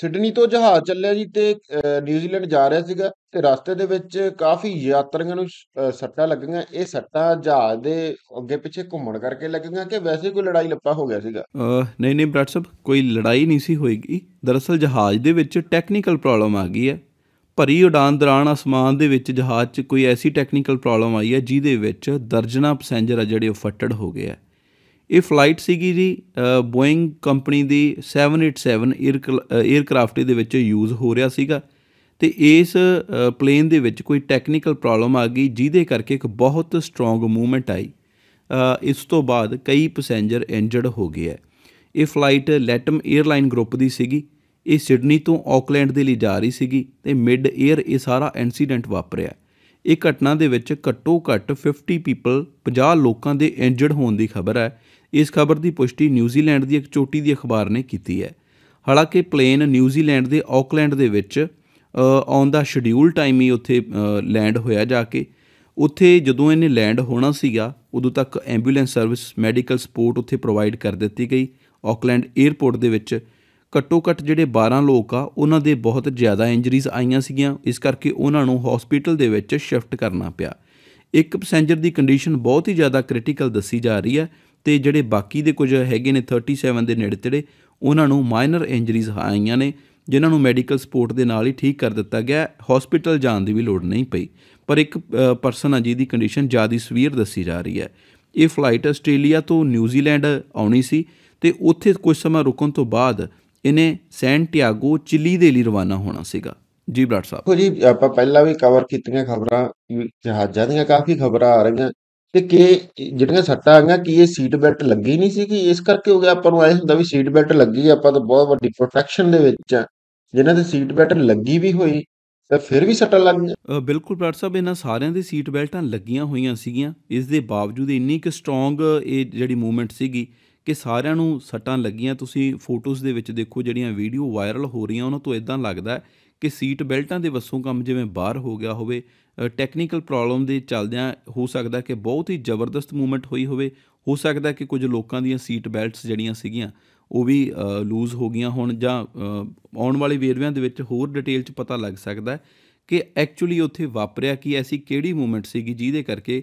Sydney ਤੋਂ ਜਹਾਜ਼ ਚੱਲਿਆ ਜੀ ਤੇ ਨਿਊਜ਼ੀਲੈਂਡ ਜਾ ਰਿਹਾ ਸੀਗਾ ਤੇ ਰਸਤੇ ਦੇ ਵਿੱਚ ਕਾਫੀ ਯਾਤਰੀਆਂ ਨੂੰ ਸੱਟਾਂ ਲੱਗੀਆਂ ਇਹ ਸੱਟਾਂ ਜਹਾਜ਼ ਦੇ ਅੱਗੇ ਪਿੱਛੇ ਘੁੰਮਣ ਕਰਕੇ ਲੱਗੀਆਂ ਕਿ ਵੈਸੇ ਕੋਈ ਲੜਾਈ ਲੱਪਾ ਹੋ ਗਿਆ ਸੀਗਾ ਨਹੀਂ ਨਹੀਂ ਬ੍ਰਾਦਰ ਸਾਹਿਬ ਕੋਈ ਲੜਾਈ ਨਹੀਂ ਸੀ ਹੋਏਗੀ ਦਰਅਸਲ ਜਹਾਜ਼ ਦੇ ਵਿੱਚ ਟੈਕਨੀਕਲ ਪ੍ਰੋਬਲਮ ਆ ਗਈ ਹੈ ਭਰੀ ਉਡਾਨ ਦੌਰਾਨ ਅਸਮਾਨ ਦੇ ਵਿੱਚ ਜਹਾਜ਼ 'ਚ ਕੋਈ ਐਸੀ ਟੈਕਨੀਕਲ ਪ੍ਰੋਬਲਮ ਆਈ ਹੈ ਜਿਹਦੇ ਵਿੱਚ ਦਰਜਨਾ ਪੈਸੇਂਜਰ ਆ ਜਿਹੜੇ ਉਹ ਫੱਟੜ ਹੋ ਗਏ ਆ ਇਹ ਫਲਾਈਟ ਸੀਗੀ ਜੀ ਬੋਇੰਗ ਕੰਪਨੀ ਦੀ 787 ਏਅਰਕ੍ਰਾਫਟ ਦੇ ਵਿੱਚ ਯੂਜ਼ ਹੋ ਰਿਹਾ ਸੀਗਾ ਤੇ ਇਸ ਪਲੇਨ ਦੇ ਵਿੱਚ ਕੋਈ ਟੈਕਨੀਕਲ ਪ੍ਰੋਬਲਮ ਆ ਗਈ ਜਿਹਦੇ ਕਰਕੇ ਇੱਕ ਬਹੁਤ ਸਟਰੋਂਗ ਮੂਵਮੈਂਟ ਆਈ ਇਸ ਤੋਂ ਬਾਅਦ ਕਈ ਪੈਸੇਂਜਰ ਇੰਜਰਡ ਹੋ ਗਏ ਹੈ ਇਹ ਫਲਾਈਟ ਲੈਟਮ 에ਅਰਲਾਈਨ ਗਰੁੱਪ ਦੀ ਸੀਗੀ ਇਹ ਸਿਡਨੀ ਤੋਂ ਆਕਲੈਂਡ ਦੇ ਲਈ ਜਾ ਰਹੀ ਸੀਗੀ ਤੇ ਮਿਡ 에ਅਰ ਇਹ ਸਾਰਾ ਇਨਸੀਡੈਂਟ ਵਾਪਰਿਆ ਇਹ ਘਟਨਾ ਦੇ ਵਿੱਚ ਘੱਟੋ ਘੱਟ 50 ਪੀਪਲ 50 ਲੋਕਾਂ ਦੇ ਇੰਜਰਡ ਹੋਣ ਦੀ ਖਬਰ ਹੈ ਇਸ ਖਬਰ ਦੀ ਪੁਸ਼ਟੀ ਨਿਊਜ਼ੀਲੈਂਡ ਦੀ ਇੱਕ ਚੋਟੀ ਦੀ ਅਖਬਾਰ ਨੇ ਕੀਤੀ ਹੈ ਹਾਲਾਂਕਿ ਪਲੇਨ ਨਿਊਜ਼ੀਲੈਂਡ ਦੇ ਆਕਲੈਂਡ ਦੇ ਵਿੱਚ ਔਨ ਦਾ ਸ਼ਡਿਊਲ ਟਾਈਮ ਹੀ ਉੱਥੇ ਲੈਂਡ ਹੋਇਆ ਜਾ ਕੇ ਉੱਥੇ ਜਦੋਂ ਇਹਨੇ ਲੈਂਡ ਹੋਣਾ ਸੀਗਾ ਉਦੋਂ ਤੱਕ ਐਂਬੂਲੈਂਸ ਸਰਵਿਸ ਮੈਡੀਕਲ ਸਪੋਰਟ ਉੱਥੇ ਪ੍ਰੋਵਾਈਡ ਕਰ ਦਿੱਤੀ ਗਈ ਆਕਲੈਂਡ 에ਅਰਪੋਰਟ ਦੇ ਵਿੱਚ ਘੱਟੋ ਘੱਟ ਜਿਹੜੇ 12 ਲੋਕ ਆ ਉਹਨਾਂ ਦੇ ਬਹੁਤ ਜ਼ਿਆਦਾ ਇੰਜਰੀਜ਼ ਆਈਆਂ ਸੀਗੀਆਂ ਇਸ ਕਰਕੇ ਉਹਨਾਂ ਨੂੰ ਹਸਪੀਟਲ ਦੇ ਵਿੱਚ ਸ਼ਿਫਟ ਕਰਨਾ ਪਿਆ ਇੱਕ ਪੈਸੇਂਜਰ ਦੀ ਕੰਡੀਸ਼ਨ ਬਹੁਤ ਹੀ ਜ਼ਿਆਦਾ ਕ੍ਰਿਟੀਕਲ ਦੱਸੀ ਜਾ ਰਹੀ ਹੈ ਤੇ ਜਿਹੜੇ ਬਾਕੀ ਦੇ ਕੁਝ ਹੈਗੇ ਨੇ 37 ਦੇ ਨੇੜੇ ਤੇੜੇ ਉਹਨਾਂ ਨੂੰ ਮਾਈਨਰ ਇੰਜਰੀਜ਼ ਆਈਆਂ ਨੇ ਜਿਨ੍ਹਾਂ ਨੂੰ ਮੈਡੀਕਲ ਸਪੋਰਟ ਦੇ ਨਾਲ ਹੀ ਠੀਕ ਕਰ ਦਿੱਤਾ ਗਿਆ ਹਸਪੀਟਲ ਜਾਣ ਦੀ ਵੀ ਲੋੜ ਨਹੀਂ ਪਈ ਪਰ ਇੱਕ ਪਰਸਨ ਆ ਜਿਹਦੀ ਕੰਡੀਸ਼ਨ ਜ਼ਿਆਦਾ ਸਵੀਅਰ ਦੱਸੀ ਜਾ ਰਹੀ ਹੈ ਇਹ ਫਲਾਈਟ ਆਸਟ੍ਰੇਲੀਆ ਤੋਂ ਨਿਊਜ਼ੀਲੈਂਡ ਆਉਣੀ ਸੀ ਤੇ ਉੱਥੇ ਕੁਝ ਸਮਾਂ ਰੁਕਣ ਤੋਂ ਬਾਅਦ ਇਹਨੇ ਸੈਂਟੀਆਗੋ ਚਿਲੀ ਦੇ ਲਈ ਰਵਾਨਾ ਹੋਣਾ ਸੀਗਾ ਜੀ ਬਰਾੜ ਸਾਹਿਬ ਕੋ ਜੀ ਆਪਾਂ ਪਹਿਲਾਂ ਵੀ ਕਵਰ ਕੀਤੀਆਂ ਖਬਰਾਂ ਜਹਾਜ਼ਾਂ ਦੀਆਂ ਕਾਫੀ ਖਬਰਾਂ ਆ ਰਹੀਆਂ ਤੇ ਕਿ ਜਿਹੜੀਆਂ ਸੱਟਾਂ ਆਈਆਂ ਕਿ ਇਹ ਸੀਟ ਬੈਲਟ ਲੱਗੀ ਨਹੀਂ ਸੀ ਕਿ ਇਸ ਕਰਕੇ ਹੋ ਗਿਆ ਆਪਾਂ ਨੂੰ ਐ ਹੁੰਦਾ ਵੀ ਸੀਟ ਬੈਲਟ ਲੱਗੀ ਆਪਾਂ ਤਾਂ ਬਹੁਤ ਵੱਡੀ ਪ੍ਰੋਟੈਕਸ਼ਨ ਦੇ ਵਿੱਚ ਆ ਜਿਨ੍ਹਾਂ ਦੇ ਸੀਟ ਬੈਲਟ ਲੱਗੀ ਵੀ ਹੋਈ ਤਾਂ ਫਿਰ ਵੀ ਸੱਟਾਂ ਲੱਗੀਆਂ ਬਿਲਕੁਲ ਡਾਕਟਰ ਸਾਹਿਬ ਇਹਨਾਂ ਸਾਰਿਆਂ ਦੇ ਸੀਟ ਬੈਲਟਾਂ ਲੱਗੀਆਂ ਹੋਈਆਂ ਸੀਗੀਆਂ ਇਸ ਦੇ ਬਾਵਜੂਦ ਇੰਨੀ ਕਿ ਸਟਰੋਂਗ ਇਹ ਜਿਹੜੀ ਮੂਵਮੈਂਟ ਸੀਗੀ ਕਿ ਸਾਰਿਆਂ ਨੂੰ ਸੱਟਾਂ ਲੱਗੀਆਂ ਤੁਸੀਂ ਫੋਟੋਜ਼ ਦੇ ਵਿੱਚ ਦੇਖੋ ਜਿਹੜੀਆਂ ਵੀਡੀਓ ਵਾਇਰਲ ਹੋ ਰਹੀਆਂ ਉਹਨਾਂ ਤੋਂ ਇਦਾਂ ਲੱਗਦਾ ਕਿ ਸੀਟ ਬੈਲਟਾਂ ਦੇ ਵੱਸੋਂ ਕੰਮ ਜਿਵੇਂ ਬਾਹਰ ਹੋ ਗਿਆ ਹੋਵੇ ਟੈਕਨੀਕਲ ਪ੍ਰੋਬਲਮ ਦੇ ਚੱਲਦਿਆਂ ਹੋ ਸਕਦਾ ਕਿ ਬਹੁਤ ਹੀ ਜ਼ਬਰਦਸਤ ਮੂਵਮੈਂਟ ਹੋਈ ਹੋਵੇ ਹੋ ਸਕਦਾ ਕਿ ਕੁਝ ਲੋਕਾਂ ਦੀਆਂ ਸੀਟ ਬੈਲਟਸ ਜਿਹੜੀਆਂ ਸੀਗੀਆਂ ਉਹ ਵੀ ਲੂਜ਼ ਹੋ ਗਈਆਂ ਹੋਣ ਜਾਂ ਆਉਣ ਵਾਲੇ ਵੇਰਵਿਆਂ ਦੇ ਵਿੱਚ ਹੋਰ ਡਿਟੇਲ 'ਚ ਪਤਾ ਲੱਗ ਸਕਦਾ ਕਿ ਐਕਚੁਅਲੀ ਉੱਥੇ ਵਾਪਰਿਆ ਕੀ ਐਸੀ ਕਿਹੜੀ ਮੂਵਮੈਂਟ ਸੀਗੀ ਜਿਹਦੇ ਕਰਕੇ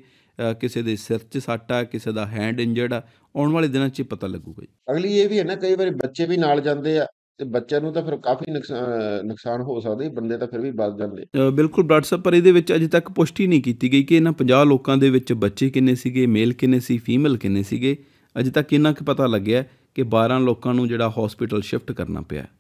ਕਿਸੇ ਦੇ ਸਿਰ 'ਚ ਸੱਟ ਆ ਕਿਸੇ ਦਾ ਹੈਂਡ ਇੰਜਰਡ ਆ ਆਉਣ ਵਾਲੇ ਦਿਨਾਂ 'ਚ ਪਤਾ ਲੱਗੂਗਾ ਜੀ ਅਗਲੀ ਇਹ ਵੀ ਹੈ ਨਾ ਕਈ ਵਾਰੀ ਬੱਚੇ ਵੀ ਨਾਲ ਜਾਂਦੇ ਆ ਤੇ ਬੱਚਿਆਂ ਨੂੰ ਤਾਂ ਫਿਰ ਕਾਫੀ ਨੁਕਸਾਨ ਹੋ ਸਕਦਾ ਹੈ ਬੰਦੇ ਤਾਂ ਫਿਰ ਵੀ ਬਚ ਜਾਂਦੇ ਬਿਲਕੁਲ WhatsApp ਪਰ ਇਹਦੇ ਵਿੱਚ ਅਜੇ ਤੱਕ ਪੁਸ਼ਟੀ ਨਹੀਂ ਕੀਤੀ ਗਈ ਕਿ ਇਹਨਾਂ 50 ਲੋਕਾਂ ਦੇ ਵਿੱਚ ਬੱਚੇ ਕਿੰਨੇ ਸੀਗੇ ਮੇਲ ਕਿੰਨੇ ਸੀ ਫੀਮੇਲ ਕਿੰਨੇ ਸੀਗੇ ਅਜੇ ਤੱਕ ਇਹਨਾਂ ਕਿ ਪਤਾ ਲੱਗਿਆ ਕਿ 12 ਲੋਕਾਂ ਨੂੰ ਜਿਹੜਾ ਹਸਪੀਟਲ ਸ਼ਿਫਟ ਕਰਨਾ ਪਿਆ